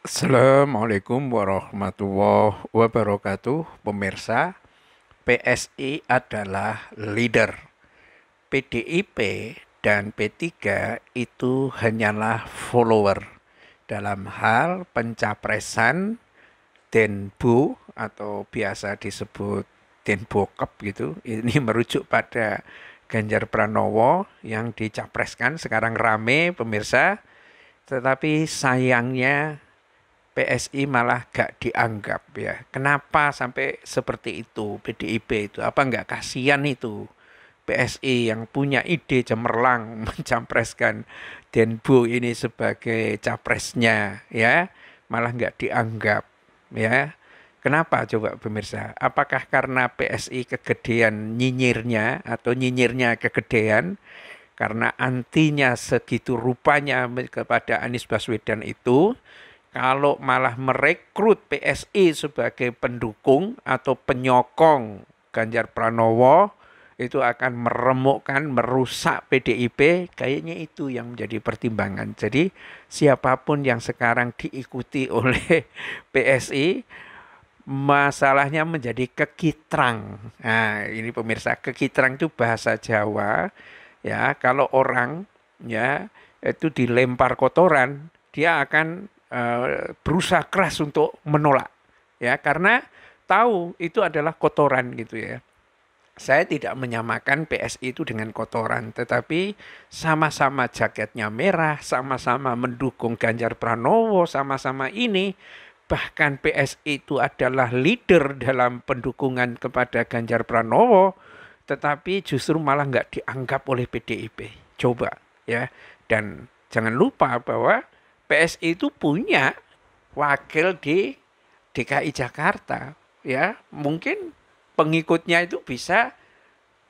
Assalamualaikum warahmatullahi wabarakatuh. Pemirsa, PSI adalah leader. PDIP dan P3 itu hanyalah follower dalam hal pencapresan Denbo atau biasa disebut Denbokep gitu. Ini merujuk pada Ganjar Pranowo yang dicapreskan sekarang rame pemirsa. Tetapi sayangnya PSI malah gak dianggap ya. Kenapa sampai seperti itu PDIP itu? Apa nggak kasihan itu PSI yang punya ide cemerlang mencapreskan Denbo ini sebagai capresnya ya malah nggak dianggap ya. Kenapa coba pemirsa? Apakah karena PSI kegedean nyinyirnya atau nyinyirnya kegedean? Karena antinya segitu rupanya kepada Anies Baswedan itu kalau malah merekrut PSI sebagai pendukung atau penyokong Ganjar Pranowo itu akan meremukkan, merusak PDIP, kayaknya itu yang menjadi pertimbangan. Jadi siapapun yang sekarang diikuti oleh PSI, masalahnya menjadi kekitrang. Nah, ini pemirsa, kekitrang itu bahasa Jawa. Ya, kalau orang ya itu dilempar kotoran, dia akan uh, berusaha keras untuk menolak ya karena tahu itu adalah kotoran gitu ya. Saya tidak menyamakan PSI itu dengan kotoran, tetapi sama-sama jaketnya merah, sama-sama mendukung Ganjar Pranowo, sama-sama ini bahkan PSI itu adalah leader dalam pendukungan kepada Ganjar Pranowo, tetapi justru malah nggak dianggap oleh PDIP. Coba ya, dan jangan lupa bahwa PSI itu punya wakil di DKI Jakarta ya mungkin pengikutnya itu bisa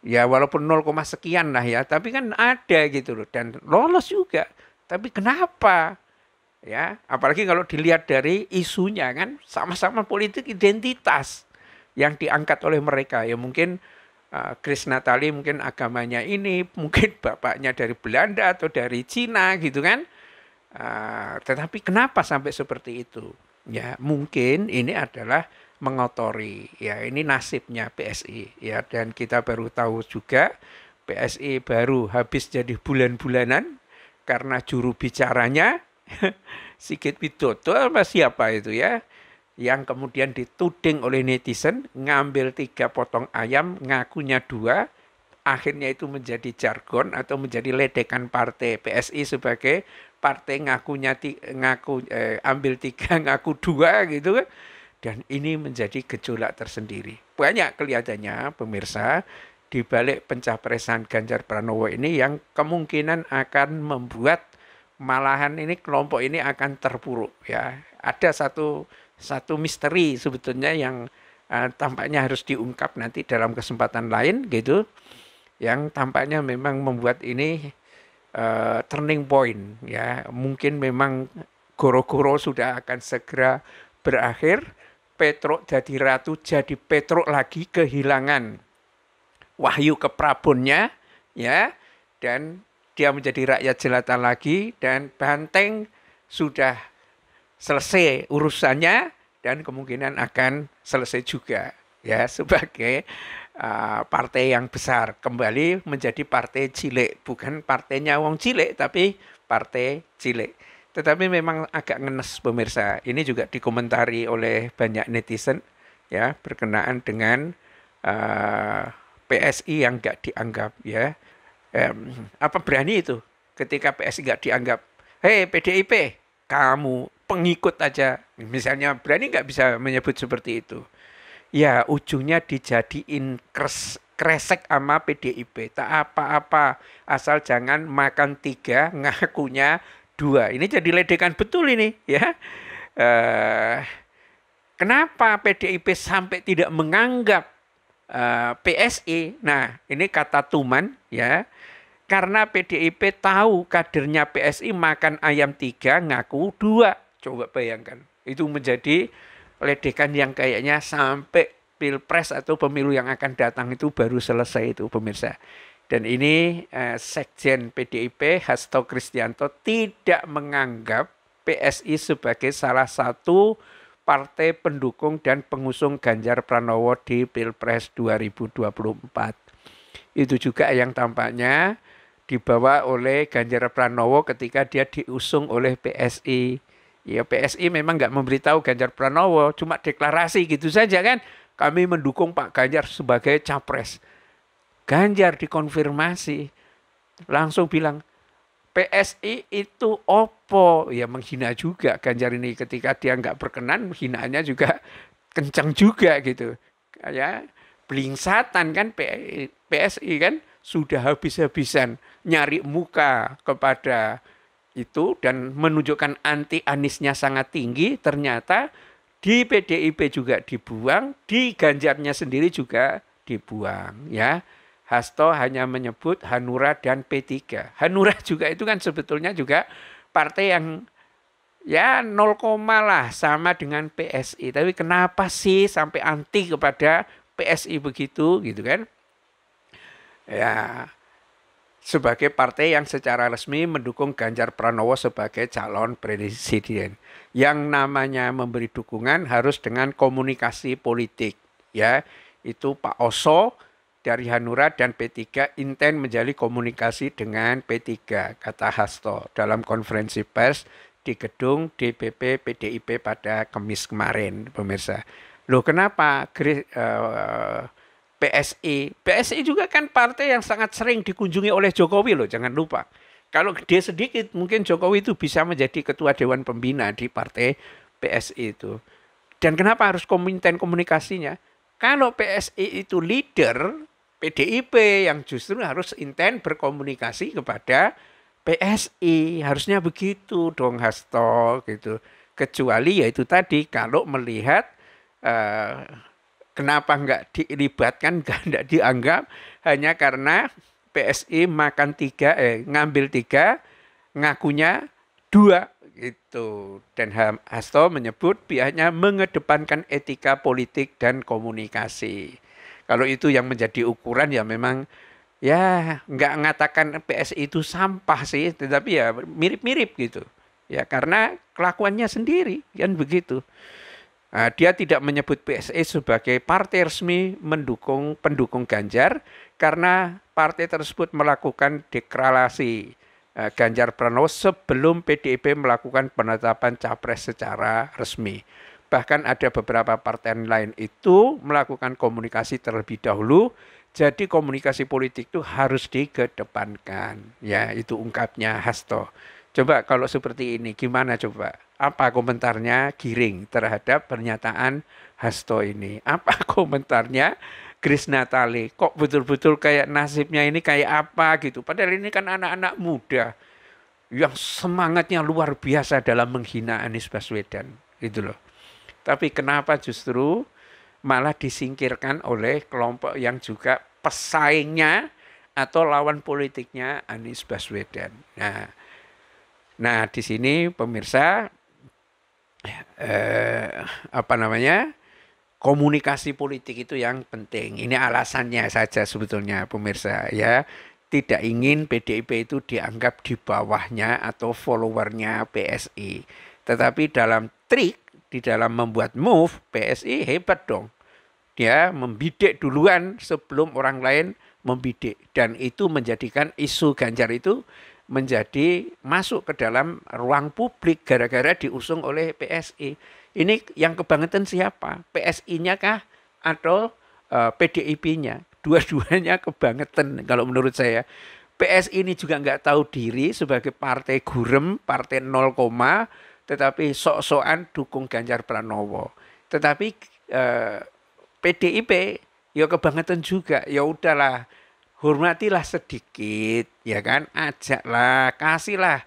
ya walaupun 0, sekian lah ya tapi kan ada gitu loh dan lolos juga tapi kenapa ya apalagi kalau dilihat dari isunya kan sama-sama politik identitas yang diangkat oleh mereka ya mungkin uh, eh, Chris Natali mungkin agamanya ini mungkin bapaknya dari Belanda atau dari Cina gitu kan Uh, tetapi kenapa sampai seperti itu? Ya mungkin ini adalah mengotori. Ya ini nasibnya PSI. Ya dan kita baru tahu juga PSI baru habis jadi bulan-bulanan karena juru bicaranya Sigit Widodo apa siapa itu ya yang kemudian dituding oleh netizen ngambil tiga potong ayam ngakunya dua akhirnya itu menjadi jargon atau menjadi ledekan partai PSI sebagai partai ngaku nyati ngaku eh, ambil tiga ngaku dua gitu kan dan ini menjadi gejolak tersendiri banyak kelihatannya pemirsa di balik pencapresan Ganjar Pranowo ini yang kemungkinan akan membuat malahan ini kelompok ini akan terpuruk ya ada satu satu misteri sebetulnya yang uh, tampaknya harus diungkap nanti dalam kesempatan lain gitu yang tampaknya memang membuat ini uh, turning point ya mungkin memang Goro-goro sudah akan segera berakhir Petruk jadi ratu jadi Petruk lagi kehilangan wahyu keprabonnya ya dan dia menjadi rakyat jelata lagi dan banteng sudah selesai urusannya dan kemungkinan akan selesai juga ya sebagai Eh, partai yang besar kembali menjadi partai cilik bukan partainya wong cilik tapi partai cilik tetapi memang agak ngenes pemirsa ini juga dikomentari oleh banyak netizen ya berkenaan dengan uh, eh, PSI yang gak dianggap ya um, apa berani itu ketika PSI gak dianggap hei PDIP kamu pengikut aja misalnya berani nggak bisa menyebut seperti itu ya ujungnya dijadiin kres, kresek sama PDIP. Tak apa-apa, asal jangan makan tiga, ngakunya dua. Ini jadi ledekan betul ini, ya. Eh, kenapa PDIP sampai tidak menganggap eh, PSI? Nah, ini kata Tuman, ya. Karena PDIP tahu kadernya PSI makan ayam tiga, ngaku dua. Coba bayangkan, itu menjadi ledekan yang kayaknya sampai pilpres atau pemilu yang akan datang itu baru selesai itu pemirsa. Dan ini eh, Sekjen PDIP Hasto Kristianto tidak menganggap PSI sebagai salah satu partai pendukung dan pengusung Ganjar Pranowo di Pilpres 2024. Itu juga yang tampaknya dibawa oleh Ganjar Pranowo ketika dia diusung oleh PSI Ya PSI memang nggak memberitahu Ganjar Pranowo, cuma deklarasi gitu saja kan. Kami mendukung Pak Ganjar sebagai capres. Ganjar dikonfirmasi, langsung bilang, PSI itu opo ya menghina juga Ganjar ini ketika dia nggak berkenan hinaannya juga kencang juga gitu ya belingsatan kan PSI kan sudah habis-habisan nyari muka kepada itu dan menunjukkan anti Anisnya sangat tinggi, ternyata di PDIP juga dibuang, di Ganjarnya sendiri juga dibuang ya. Hasto hanya menyebut Hanura dan P3. Hanura juga itu kan sebetulnya juga partai yang ya 0, lah sama dengan PSI. Tapi kenapa sih sampai anti kepada PSI begitu gitu kan? Ya, sebagai partai yang secara resmi mendukung Ganjar Pranowo sebagai calon presiden. Yang namanya memberi dukungan harus dengan komunikasi politik, ya. Itu Pak Oso dari Hanura dan P3 intent menjadi komunikasi dengan P3, kata Hasto dalam konferensi pers di gedung DPP PDIP pada Kamis kemarin, pemirsa. Loh kenapa Gris, uh, eh, PSI. E. PSI e juga kan partai yang sangat sering dikunjungi oleh Jokowi loh, jangan lupa. Kalau dia sedikit, mungkin Jokowi itu bisa menjadi ketua Dewan Pembina di partai PSI e itu. Dan kenapa harus komiten komunikasinya? Kalau PSI itu leader, PDIP yang justru harus intent berkomunikasi kepada PSI. Harusnya begitu dong Hasto gitu. Kecuali yaitu tadi kalau melihat uh, Kenapa enggak dilibatkan, enggak dianggap hanya karena PSI makan tiga, eh, ngambil tiga, ngakunya dua gitu. Dan Hasto menyebut pihaknya mengedepankan etika politik dan komunikasi. Kalau itu yang menjadi ukuran ya memang ya nggak mengatakan PSI itu sampah sih, tetapi ya mirip-mirip gitu. Ya karena kelakuannya sendiri kan begitu. Ah, dia tidak menyebut PSE sebagai partai resmi mendukung pendukung Ganjar karena partai tersebut melakukan deklarasi ah, Ganjar Pranowo sebelum PDIP melakukan penetapan capres secara resmi. Bahkan ada beberapa partai lain itu melakukan komunikasi terlebih dahulu. Jadi komunikasi politik itu harus dikedepankan. Ya, itu ungkapnya Hasto. Coba kalau seperti ini gimana coba? apa komentarnya Giring terhadap pernyataan Hasto ini? Apa komentarnya Chris Natali? Kok betul-betul kayak nasibnya ini kayak apa gitu? Padahal ini kan anak-anak muda yang semangatnya luar biasa dalam menghina Anies Baswedan gitu loh. Tapi kenapa justru malah disingkirkan oleh kelompok yang juga pesaingnya atau lawan politiknya Anies Baswedan. Nah, nah di sini pemirsa eh, apa namanya komunikasi politik itu yang penting. Ini alasannya saja sebetulnya pemirsa ya. Tidak ingin PDIP itu dianggap di bawahnya atau followernya PSI. Tetapi dalam trik, di dalam membuat move, PSI hebat dong. Dia ya, membidik duluan sebelum orang lain membidik. Dan itu menjadikan isu Ganjar itu menjadi masuk ke dalam ruang publik gara-gara diusung oleh PSI. Ini yang kebangetan siapa? PSI-nya kah atau uh, eh, PDIP-nya? Dua-duanya kebangetan kalau menurut saya. PSI ini juga nggak tahu diri sebagai partai gurem, partai 0, tetapi sok-sokan dukung Ganjar Pranowo. Tetapi eh, PDIP ya kebangetan juga. Ya udahlah hormatilah sedikit ya kan ajaklah kasihlah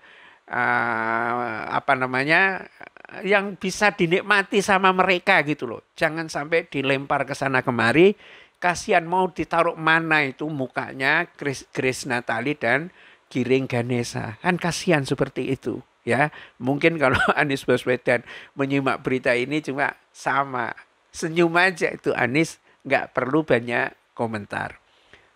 uh, apa namanya yang bisa dinikmati sama mereka gitu loh jangan sampai dilempar ke sana kemari kasihan mau ditaruh mana itu mukanya Chris Chris Natali dan Giring Ganesa kan kasihan seperti itu ya mungkin kalau Anies Baswedan menyimak berita ini cuma sama senyum aja itu Anies nggak perlu banyak komentar